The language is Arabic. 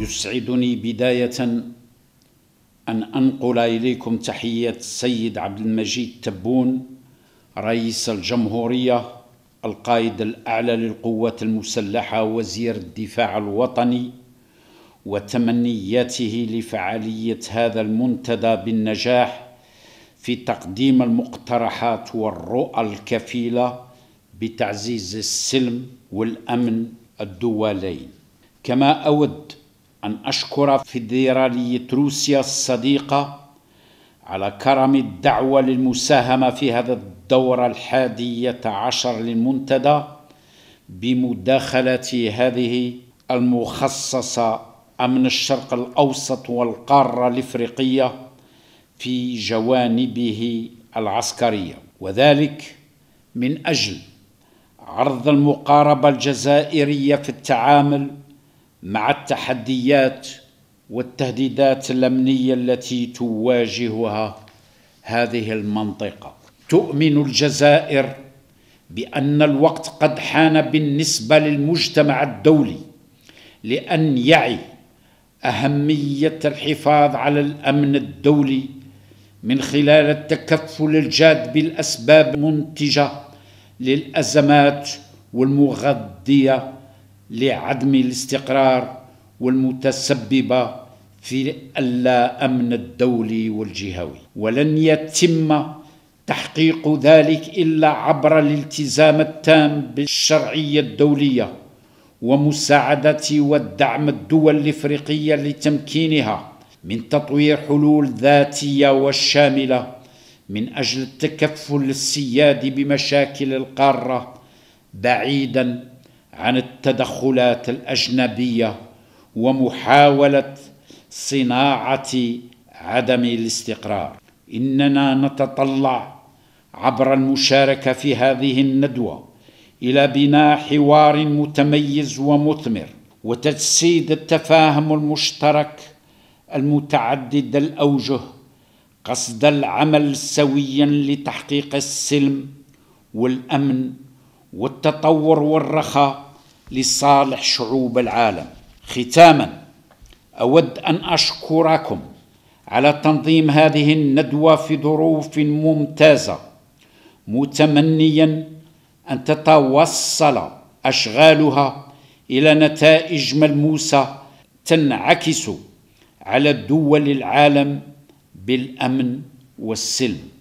يسعدني بداية أن أنقل إليكم تحية السيد عبد المجيد تبون رئيس الجمهورية القائد الأعلى للقوات المسلحة وزير الدفاع الوطني وتمنياته لفعالية هذا المنتدى بالنجاح في تقديم المقترحات والرؤى الكفيلة بتعزيز السلم والأمن الدولين كما أود أن أشكر فيدرالية روسيا الصديقة على كرم الدعوة للمساهمة في هذا الدورة الحادية عشر للمنتدى بمداخلة هذه المخصصة أمن الشرق الأوسط والقارة الإفريقية في جوانبه العسكرية وذلك من أجل عرض المقاربة الجزائرية في التعامل مع التحديات والتهديدات الامنيه التي تواجهها هذه المنطقه تؤمن الجزائر بان الوقت قد حان بالنسبه للمجتمع الدولي لان يعي اهميه الحفاظ على الامن الدولي من خلال التكفل الجاد بالاسباب المنتجه للازمات والمغذيه لعدم الاستقرار والمتسببه في اللا امن الدولي والجهوي ولن يتم تحقيق ذلك الا عبر الالتزام التام بالشرعيه الدوليه ومساعده والدعم الدول الافريقيه لتمكينها من تطوير حلول ذاتيه وشامله من اجل التكفل السيادي بمشاكل القاره بعيدا عن التدخلات الاجنبيه ومحاوله صناعه عدم الاستقرار اننا نتطلع عبر المشاركه في هذه الندوه الى بناء حوار متميز ومثمر وتجسيد التفاهم المشترك المتعدد الاوجه قصد العمل سويا لتحقيق السلم والامن والتطور والرخاء لصالح شعوب العالم ختاما اود ان اشكركم على تنظيم هذه الندوه في ظروف ممتازه متمنيا ان تتوصل اشغالها الى نتائج ملموسه تنعكس على دول العالم بالامن والسلم